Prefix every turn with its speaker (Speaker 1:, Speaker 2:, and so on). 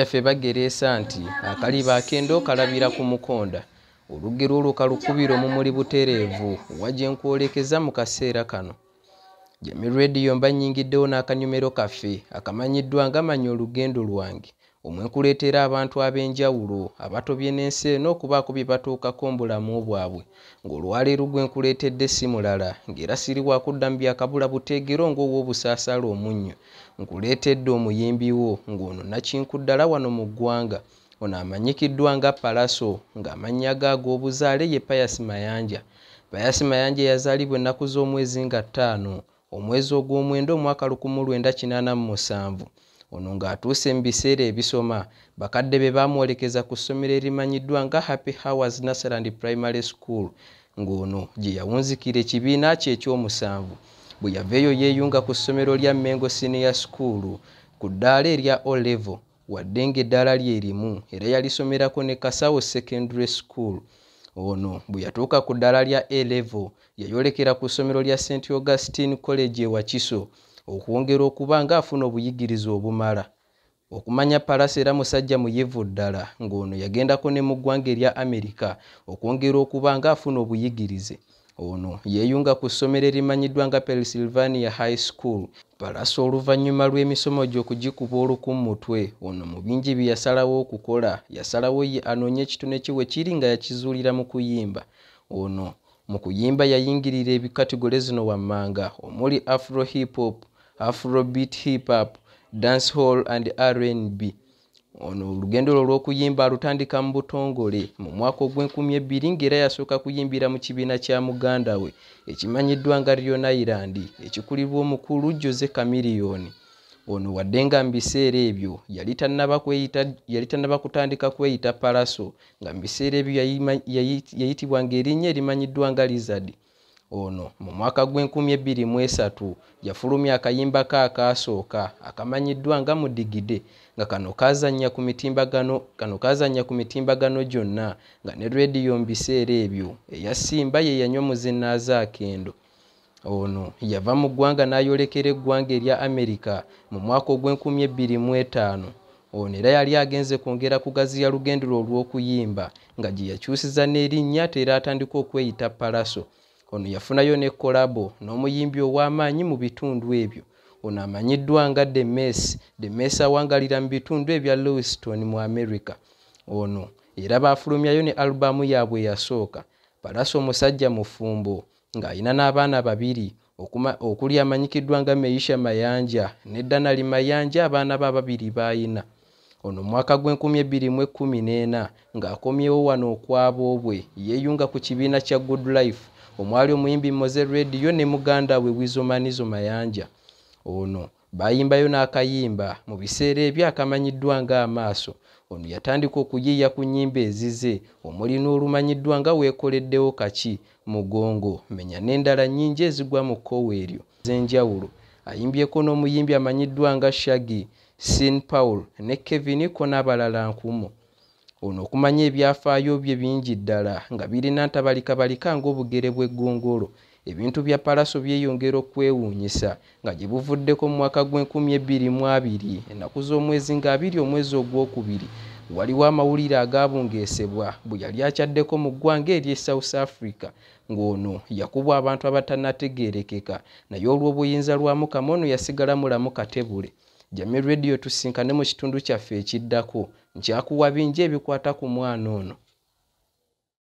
Speaker 1: yaffe bagereesa nti akaliba akenda okalabira ku mukonda olugero olwo kalukubira omumuli butereevu waje nkwolekeza mu kaseera kano jamiradiyo mba nyingiddewo n'akanyumero kaffe akamanyiddwa nga manya olugendo lwange omwekuleetera abantu ab'enjawulo abatobye n'ensi eno okubaako bye batuukako mbulamu bwabwe ng'olwaleero gwe nkuleetedde si mulala ng'era siri wakudda mu byakabula butegero ng'owoobusaasala omunnyo nkuleetedde omuyimbi wo ng'ono nakinkuddala wano mu ggwanga ono amanyikiddwa nga palaso ng'amannya ga ag'obuzaale ye payasi mayanja payasi mayanja yazaalibwa ennaku z'omwezi nga ttaano omwezi ogw'omwenda omwaka 1987 ono ng'atuuse mu biseera ebisoma bakadde be baamwolekeza ku ssomero erimanyiddwa nga happy howers nasaland primary school ng'ono gye yawunzikira ekibiina kye ekyomusanvu bwe yaveeyo yeeyunga ku ssomero lya mengo senior school ku ddaala erya o level wadde ng'eddaala lyerimu era yalisomerako ne kasawo secondary school ono bwe yatuuka ku ddaala lya a level yayolekera ku ssomero lya st augustine college ewakiso okwongera okuba ng'afuna obuyigiriza obumala okumanya palasa era musajja muyivu ddala ng'ono yagendako ne mu ggwanga erya amerika okwongera okuba ng'afuna obuyigirize ono yeeyunga ku ssomero erimanyiddwa nga pennsylvania high school palasa oluvannyuma lw'emisomo gye okugikuba oluku mutwe ono mu bingi bye yasalawo okukola yasalawo ye anoonye ekitone kiwe kiri nga yakizuulira mu kuyimba ono mu kuyimba yayingirira ebikategole zino wammanga omuli afro hip hop afrobeat hip up dance hall and rnb ono olugendo olwo olw'okuyimba alutandika mu butongole mu mwaka ogw'enkumi ebbiri ng'era yasooka kuyimbira mu kibiina kya muganda we ekimanyiddwa nga riyon irandi ekikulirwa omukulu jose kamiriyoni ono wadde nga mu biseera ebyo yali tannaba kutandika kweyita palaso nga mu biseera ebyo yayitibwa ngaerinnya erimanyiddwa nga lizadi yali ono mu mwaka gw'23 yafulumya akayimba ke akaasooka akamanyiddwa nga mudigide nga kano kazannya ku mitimbagano kano kazannya ku mitimbagano gyonna nga ne rediyo mbiseera ebyo eyasimba ye yanywa muzinaaza akendo ono yava mu ggwanga n'ayolekera eggwanga erya amerika mu mwaka ogw'25 ono era yali agenze kwongera kugaziya lugendero olw'okuyimba nga gye yakyusiza n'erinnya teera atandika okweyita palaso ono yafunayo ne kolabo n'omuyimbi ow'amaanyi mu bitundu ebyo ono amanyiddwa nga the mess the mess awangalira mu bitundu ebya lewiston mu america ono era baafulumyayo ne alubamu yaabwe eyasooka palasa omusajja mufumbo ng'alina n'abaana babiri okuli amanyikiddwa nga meyisha mayanja neddanali mayanja abaana baababiri baayina ono mwaka gw2 ng'akomyewo wano okwaboobwe yeeyunga ku kibiina kya good life omwali omuyimbi moze rediyo ne muganda we wizomanizo mayanja ono bayimbayo n'akayimba mu biseera ebyo akamanyiddwa ng'amaaso ono yatandika okuyiiya ku nnyimba ezize omuli n'olumanyiddwa nga weekoleddewo kaki mugongo menya n'endala nnyingi ezigwa mu kkowe eryo zenjawulo ayimbyeko n'omuyimbi amanyiddwa nga shagi sin paul ne kevin ko n'abalala nkumu ono okumanya ebyafaayo bye bingi ddala nga birina ntabalikabalika ng'obugere bw'eggongolo ebintu bya palaso byeyongera okwewuunyisa nga gye buvuddeko mu mwaka gw22 ennaku z'omwezi nga abiri omwezi ogwokubiri waliwo amawulire agaabungeesebwa bwe yali akyaddeko mu ggwanga ery'e south africa ng'ono yakubwa abantu abatannategeerekeka naye olw'obuyinza lwamukama ono yasigala mulamu katebule jamye redio tusinkane mu kitundu kyaffe ekiddako nkyakuwa bingi ebikwata ku mwana ono